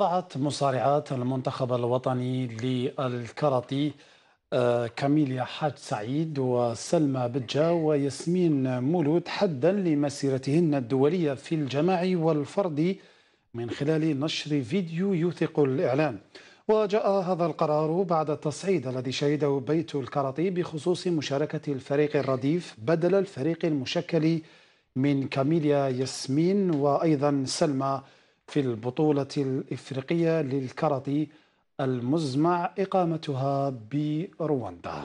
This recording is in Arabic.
وضعت مصارعات المنتخب الوطني للكاراتي آه، كاميليا حاج سعيد وسلمى بجا وياسمين مولود حدا لمسيرتهن الدولية في الجماعي والفردي من خلال نشر فيديو يوثق الإعلان وجاء هذا القرار بعد التصعيد الذي شهده بيت الكاراتي بخصوص مشاركة الفريق الرديف بدل الفريق المشكل من كاميليا ياسمين وأيضا سلمى في البطولة الإفريقية للكرة المزمع إقامتها برواندا